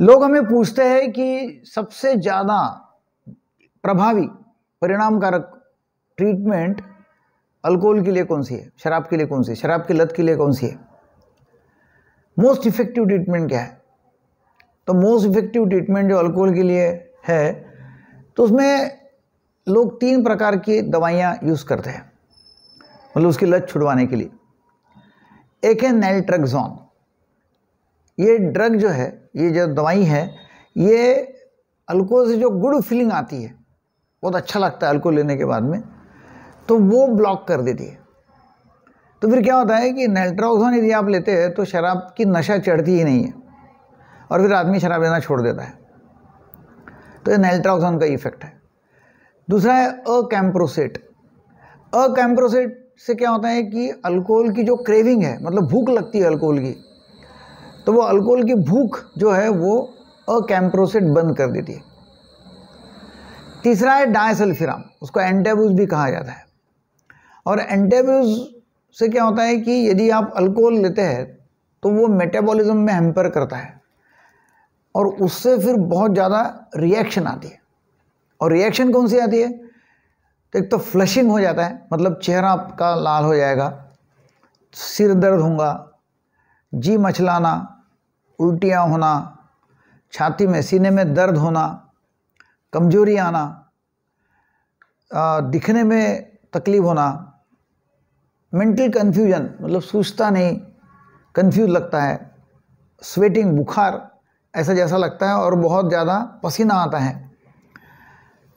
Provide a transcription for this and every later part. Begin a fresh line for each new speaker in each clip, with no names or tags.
लोग हमें पूछते हैं कि सबसे ज़्यादा प्रभावी परिणामकारक ट्रीटमेंट अल्कोहल के लिए कौन सी है शराब के लिए कौन सी है शराब की लत के लिए कौन सी है मोस्ट इफेक्टिव ट्रीटमेंट क्या है तो मोस्ट इफेक्टिव ट्रीटमेंट जो अल्कोहल के लिए है तो उसमें लोग तीन प्रकार की दवाइयाँ यूज़ करते हैं मतलब उसकी लत छुड़वाने के लिए एक है नेल्ट्रेक्सॉन ये ड्रग जो है ये जो दवाई है ये अल्कोहल से जो गुड फीलिंग आती है बहुत अच्छा लगता है अल्कोहल लेने के बाद में तो वो ब्लॉक कर देती है तो फिर क्या होता है कि नेल्ट्राउजोन यदि आप लेते हैं तो शराब की नशा चढ़ती ही नहीं है और फिर आदमी शराब लेना छोड़ देता है तो ये नेल्ट्राउजोन का इफेक्ट है दूसरा है अकैम्प्रोसेट अकैम्प्रोसेट से क्या होता है कि अल्कोहल की जो क्रेविंग है मतलब भूख लगती है अल्कोहल की तो वो अल्कोहल की भूख जो है वो अकैम्प्रोसेट बंद कर देती है तीसरा है डायसल्फिराम उसको एंटेब्यूज भी कहा जाता है और एंटेब्यूज से क्या होता है कि यदि आप अल्कोहल लेते हैं तो वो मेटाबॉलिज्म में हेम्पर करता है और उससे फिर बहुत ज़्यादा रिएक्शन आती है और रिएक्शन कौन सी आती है तो एक तो फ्लशिंग हो जाता है मतलब चेहरा आपका लाल हो जाएगा सिर दर्द होगा जी मछलाना उल्टियाँ होना छाती में सीने में दर्द होना कमजोरी आना दिखने में तकलीफ होना मेंटल कन्फ्यूजन मतलब सूझता नहीं कन्फ्यूज लगता है स्वेटिंग बुखार ऐसा जैसा लगता है और बहुत ज़्यादा पसीना आता है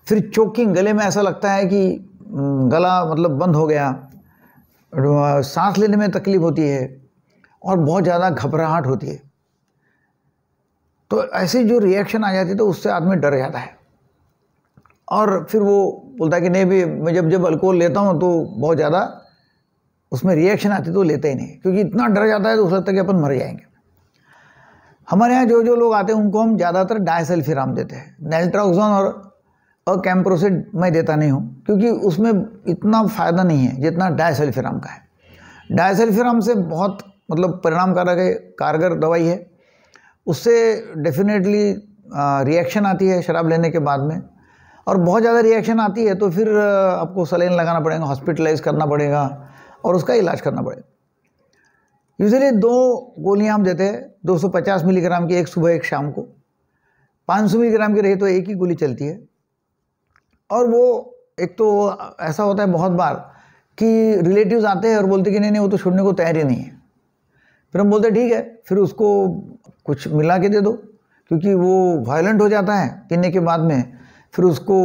फिर चोकिंग गले में ऐसा लगता है कि हम्म, गला मतलब बंद हो गया सांस लेने में तकलीफ़ होती है और बहुत ज़्यादा घबराहट होती है तो ऐसी जो रिएक्शन आ जाती है तो उससे आदमी डर जाता है और फिर वो बोलता है कि नहीं भी मैं जब जब अल्कोहल लेता हूँ तो बहुत ज़्यादा उसमें रिएक्शन आती तो लेते ही नहीं क्योंकि इतना डर जाता है तो उस लगता है कि अपन मर जाएंगे हमारे यहाँ जो जो लोग आते हैं उनको हम ज़्यादातर डायसल्फिराम देते हैं नेल्ट्राक्सोन और अकैम्प्रोसिड मैं देता नहीं हूँ क्योंकि उसमें इतना फ़ायदा नहीं है जितना डायसल्फिराम का है डायसल्फिराम से बहुत मतलब परिणामकारक है कारगर दवाई है उससे डेफिनेटली रिएक्शन आती है शराब लेने के बाद में और बहुत ज़्यादा रिएक्शन आती है तो फिर आपको सलेन लगाना पड़ेगा हॉस्पिटलाइज करना पड़ेगा और उसका इलाज करना पड़ेगा यूजली दो गोलियां हम देते हैं 250 मिलीग्राम की एक सुबह एक शाम को 500 मिलीग्राम की रही तो एक ही गोली चलती है और वो एक तो ऐसा होता है बहुत बार कि रिलेटिव्स आते हैं और बोलते कि नहीं नहीं वो तो छोड़ने को तैयार ही नहीं है फिर हम बोलते हैं ठीक है फिर उसको कुछ मिला के दे दो क्योंकि वो वायलेंट हो जाता है पीने के बाद में फिर उसको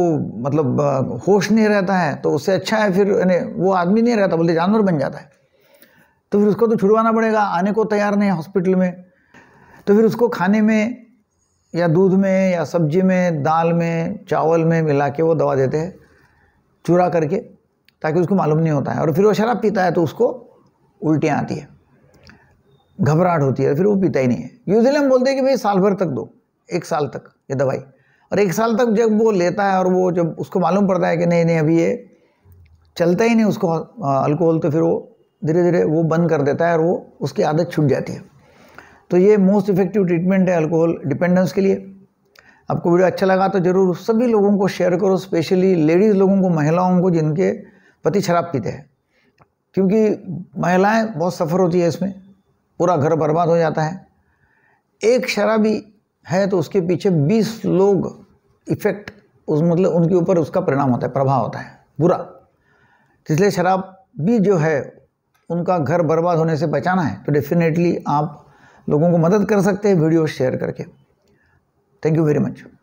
मतलब होश नहीं रहता है तो उससे अच्छा है फिर यानी वो आदमी नहीं रहता बोलते जानवर बन जाता है तो फिर उसको तो छुड़वाना पड़ेगा आने को तैयार नहीं हॉस्पिटल में तो फिर उसको खाने में या दूध में या सब्जी में दाल में चावल में मिला के वो दवा देते हैं चूरा करके ताकि उसको मालूम नहीं होता है और फिर वो शराब पीता है तो उसको उल्टियाँ आती है घबराहट होती है फिर वो पीता ही नहीं है यूजली हम बोलते हैं कि भाई साल भर तक दो एक साल तक ये दवाई और एक साल तक जब वो लेता है और वो जब उसको मालूम पड़ता है कि नहीं नहीं अभी ये चलता ही नहीं उसको अल्कोहल तो फिर वो धीरे धीरे वो बंद कर देता है और वो उसकी आदत छूट जाती है तो ये मोस्ट इफेक्टिव ट्रीटमेंट है अल्कोहल डिपेंडेंस के लिए आपको वीडियो अच्छा लगा तो ज़रूर सभी लोगों को शेयर करो स्पेशली लेडीज़ लोगों को महिलाओं को जिनके पति शराब पीते हैं क्योंकि महिलाएं बहुत सफ़र होती है इसमें पूरा घर बर्बाद हो जाता है एक शराबी है तो उसके पीछे बीस लोग इफेक्ट उस मतलब उनके ऊपर उसका परिणाम होता है प्रभाव होता है बुरा इसलिए शराब भी जो है उनका घर बर्बाद होने से बचाना है तो डेफिनेटली आप लोगों को मदद कर सकते हैं वीडियो शेयर करके थैंक यू वेरी मच